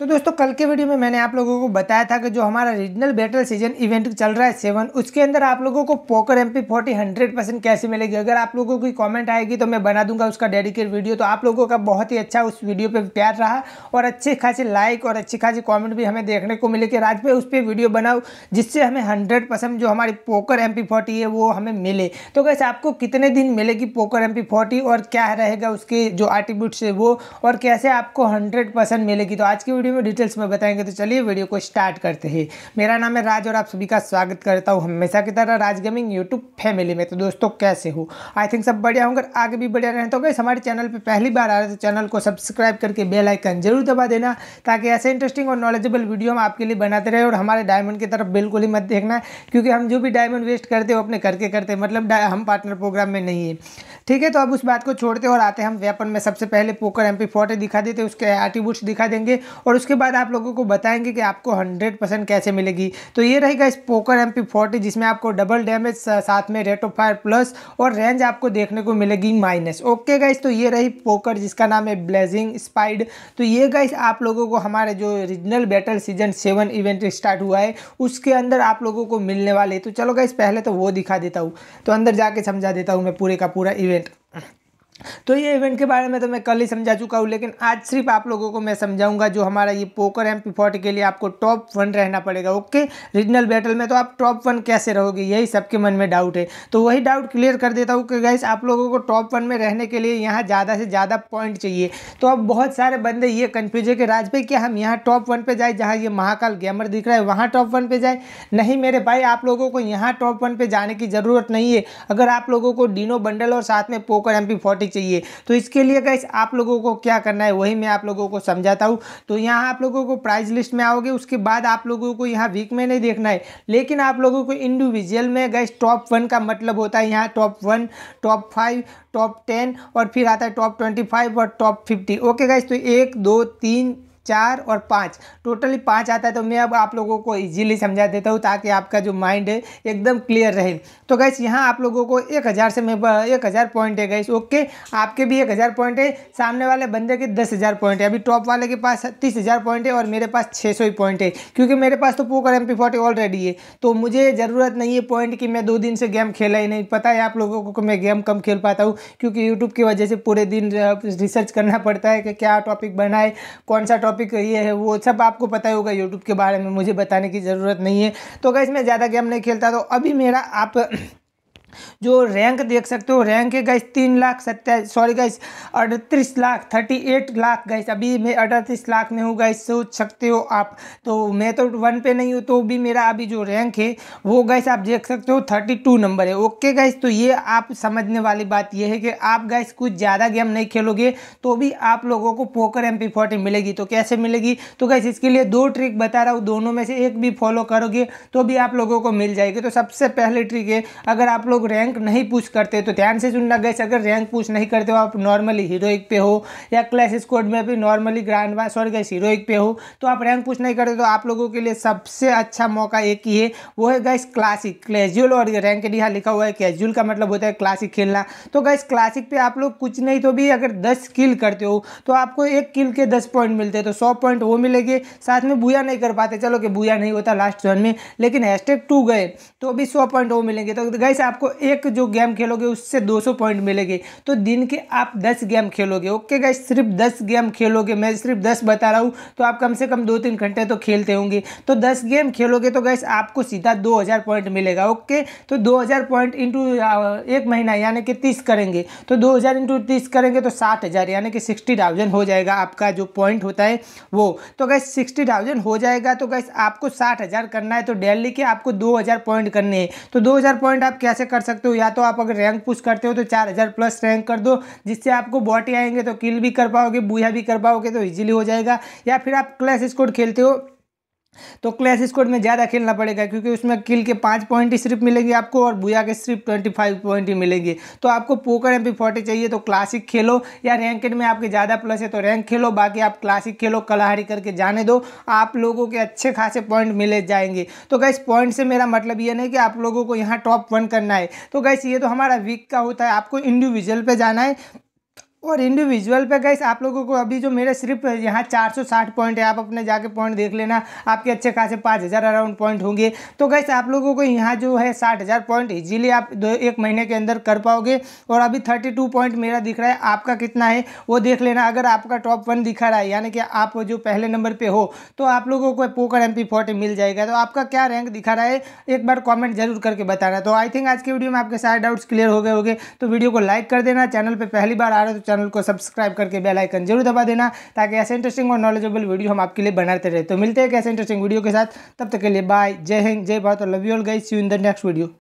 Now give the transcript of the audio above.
तो दोस्तों कल के वीडियो में मैंने आप लोगों को बताया था कि जो हमारा रीजनल बैटल सीजन इवेंट चल रहा है सेवन उसके अंदर आप लोगों को poker M P forty hundred percent कैसे मिलेगी अगर आप लोगों की कमेंट आएगी तो मैं बना दूंगा उसका डेडिकेट वीडियो तो आप लोगों का बहुत ही अच्छा उस वीडियो पर प्यार रहा और अच्छे खासी लाइक और अच्छी खासी कॉमेंट भी हमें देखने को मिले कि राज भाई उस पर वीडियो बनाओ जिससे हमें हंड्रेड जो हमारी पोकर एम है वो हमें मिले तो कैसे आपको कितने दिन मिलेगी पोकर एम पी और क्या रहेगा उसके जो आर्टिब्यूट्स है वो और कैसे आपको हंड्रेड मिलेगी तो आज की वीडियो भी में डिटेल्स में बताएंगे तो चलिए वीडियो को स्टार्ट करते हैं मेरा नाम है राज और आप सभी का स्वागत करता हूँ हमेशा की तरह राज गेमिंग यूट्यूब फैमिली में तो दोस्तों कैसे हो आई थिंक सब बढ़िया होंगे आगे भी बढ़िया रहें तो गई हमारे चैनल पर पहली बार आ रहे तो चैनल को सब्सक्राइब करके बेलाइकन जरूर दबा देना ताकि ऐसे इंटरेस्टिंग और नॉलेजेबल वीडियो हम आपके लिए बनाते रहे और हमारे डायमंड की तरफ बिल्कुल ही मत देखना क्योंकि हम जो भी डायमंड वेस्ट करते हैं वो अपने करके करते हैं मतलब हम पार्टनर प्रोग्राम में नहीं है ठीक है तो अब उस बात को छोड़ते और आते हम वेपन में सबसे पहले पोकर एम पी दिखा देते उसके आर्टिबूट्स दिखा देंगे और उसके बाद आप लोगों को बताएंगे कि आपको हंड्रेड परसेंट कैसे मिलेगी तो ये रहेगा इस पोकर एम पी फोर्टी जिसमें आपको डबल डैमेज साथ में रेट ऑफ फायर प्लस और रेंज आपको देखने को मिलेगी माइनस ओके गाइस तो ये रही पोकर जिसका नाम है ब्लेजिंग स्पाइड तो ये गाइस आप लोगों को हमारे जो regional battle season seven event start हुआ है उसके अंदर आप लोगों को मिलने वाले तो चलो गाइस पहले तो वो दिखा देता हूँ तो अंदर जाके समझा देता हूँ मैं पूरे का पूरा इवेंट तो ये इवेंट के बारे में तो मैं कल ही समझा चुका हूँ लेकिन आज सिर्फ आप लोगों को मैं समझाऊंगा जो हमारा ये पोकर एम पी फोर्टी के लिए आपको टॉप वन रहना पड़ेगा ओके रीजनल बैटल में तो आप टॉप वन कैसे रहोगे यही सबके मन में डाउट है तो वही डाउट क्लियर कर देता हूँ कि गैस आप लोगों को टॉप वन में रहने के लिए यहाँ ज़्यादा से ज़्यादा पॉइंट चाहिए तो अब बहुत सारे बंदे ये कन्फ्यूज है कि राज भाई क्या हम यहाँ टॉप वन पर जाए जहाँ ये महाकाल गैमर दिख रहा है वहाँ टॉप वन पर जाए नहीं मेरे भाई आप लोगों को यहाँ टॉप वन पर जाने की ज़रूरत नहीं है अगर आप लोगों को डीनो बंडल और साथ में पोकर एम पी फोर्टी चाहिए तो इसके लिए गैस आप लोगों को क्या करना है वही मैं आप लोगों को समझाता हूँ तो यहाँ आप लोगों को प्राइज लिस्ट में आओगे उसके बाद आप लोगों को यहाँ वीक में नहीं देखना है लेकिन आप लोगों को इंडिविजुअल में गैस टॉप वन का मतलब होता है यहाँ top one top five top ten और फिर आता है टॉप ट्वेंटी फाइव और टॉप फिफ्टी ओके गैस तो एक दो तीन चार और पाँच टोटली पाँच आता है तो मैं अब आप लोगों को इजीली समझा देता हूँ ताकि आपका जो माइंड है एकदम क्लियर रहे तो गैस यहाँ आप लोगों को एक हज़ार से मैं एक हज़ार पॉइंट है गैस ओके आपके भी एक हज़ार पॉइंट है सामने वाले बंदे के दस हज़ार पॉइंट है अभी टॉप वाले के पास तीस हज़ार पॉइंट है और मेरे पास छः सौ ही पॉइंट है क्योंकि मेरे पास तो poker M P forty already है तो मुझे ज़रूरत नहीं है पॉइंट की मैं दो दिन से गेम खेला ही नहीं पता है आप लोगों को मैं गेम कम खेल पाता हूँ क्योंकि यूट्यूब की वजह से पूरे दिन रिसर्च करना पड़ता है कि क्या टॉपिक बना है कौन सा टॉपिक टॉपिक ये है वो सब आपको पता ही होगा यूट्यूब के बारे में मुझे बताने की ज़रूरत नहीं है तो अगर इसमें ज़्यादा गेम नहीं खेलता तो अभी मेरा आप जो रैंक देख सकते हो रैंक है गैस तीन लाख सत्या सॉरी गैस अड़तीस lakh thirty eight lakh guys अभी मैं अड़तीस लाख में हूँ गैस सोच सकते हो आप तो मैं तो वन पे नहीं हूँ तो भी मेरा अभी जो रैंक है वो गैस आप देख सकते हो थर्टी टू नंबर है ओके गैस तो ये आप समझने वाली बात यह है कि आप गैस कुछ ज़्यादा गेम नहीं खेलोगे तो भी आप लोगों को पोकर एम पी मिलेगी तो कैसे मिलेगी तो गैस इसके लिए दो ट्रिक बता रहा हूँ दोनों में से एक भी फॉलो करोगे तो भी आप लोगों को मिल जाएगी तो सबसे पहले ट्रिक है अगर आप लोग लोग रैंक नहीं पूछ करते तो ध्यान से सुनना गैस अगर रैंक पूछ नहीं करते हो आप नॉर्मली हीरोइक पे हो या क्लैश स्कोड में भी normally grand wise sorry guys heroic पे हो तो आप रैंक पूछ नहीं करते तो आप लोगों के लिए सबसे अच्छा मौका एक ही है वो है गैस क्लासिक कैजुअल और रैंक यहाँ लिखा हुआ है कैजुअल का मतलब होता है क्लासिक खेलना तो गैस क्लासिक पर आप लोग कुछ नहीं तो भी अगर दस किल करते हो तो आपको एक किल के दस पॉइंट मिलते हैं तो सौ पॉइंट वो मिलेगी साथ में बुया नहीं कर पाते चलो कि बुया नहीं होता लास्ट जोन में लेकिन हैश टू गए तो भी सौ पॉइंट वो मिलेंगे तो गैस आपको एक जो गेम खेलोगे उससे 200 पॉइंट मिलेंगे तो दिन के आप 10 गेम खेलोगे ओके गाइस सिर्फ 10 गेम खेलोगे मैं सिर्फ 10 बता रहा हूँ तो आप कम से कम दो तीन घंटे तो खेलते होंगे तो 10 गेम खेलोगे तो गैस आपको सीधा 2000 पॉइंट मिलेगा ओके तो 2000 पॉइंट इंटू एक महीना यानी कि 30 करेंगे तो 2000 हज़ार इंटू तीस करेंगे तो 60000 तो यानी कि 60000 हो जाएगा आपका जो पॉइंट होता है वो तो गैस 60000 हो जाएगा तो गैस आपको 60000 करना है तो डेली के आपको 2000 पॉइंट करने हैं तो 2000 पॉइंट आप कैसे कर कर सकते हो या तो आप अगर रैंक पुश करते हो तो चार हज़ार प्लस रैंक कर दो जिससे आपको बॉटी आएंगे तो किल भी कर पाओगे बूया भी कर पाओगे तो ईजिली हो जाएगा या फिर आप क्लैश स्कोर खेलते हो तो क्लैश स्कोर में ज़्यादा खेलना पड़ेगा क्योंकि उसमें किल के पाँच पॉइंट ही सिर्फ मिलेंगे आपको और बुया के सिर्फ ट्वेंटी फाइव पॉइंट ही मिलेंगे तो आपको पोकर एम फोर्टी चाहिए तो क्लासिक खेलो या रैंकेड में आपके ज़्यादा प्लस है तो रैंक खेलो बाकी आप क्लासिक खेलो कलाहारी करके जाने दो आप लोगों के अच्छे खासे पॉइंट मिले जाएंगे तो गैस पॉइंट से मेरा मतलब ये नहीं कि आप लोगों को यहाँ टॉप वन करना है तो गैस ये तो हमारा वीक का होता है आपको इंडिविजुअल पर जाना है और इंडिविजुअल पे गई आप लोगों को अभी जो मेरे सिर्फ यहाँ 460 पॉइंट है आप अपने जाके पॉइंट देख लेना आपके अच्छे खासे 5000 अराउंड पॉइंट होंगे तो गैस आप लोगों को यहाँ जो है 60000 पॉइंट इजीली आप दो एक महीने के अंदर कर पाओगे और अभी 32 पॉइंट मेरा दिख रहा है आपका कितना है वो देख लेना अगर आपका टॉप वन दिखा रहा है यानी कि आप जो पहले नंबर पर हो तो आप लोगों को पोकर एम पी मिल जाएगा तो आपका क्या रैंक दिखा रहा है एक बार कॉमेंट जरूर करके बताना तो आई थिंक आज की वीडियो में आपके सारे डाउट्स क्लियर हो गए होंगे तो वीडियो को लाइक कर देना चैनल पर पहली बार आ रहे हो तो चैनल को सब्सक्राइब करके बेल आइकन जरूर दबा देना ताकि ऐसे इंटरेस्टिंग और नॉलेजेबल वीडियो हम आपके लिए बनाते रहे तो मिलते हैं ऐसे इंटरेस्टिंग वीडियो के साथ तब तक के लिए बाय जय हिंद जय भारत और love you all guys see you in the next video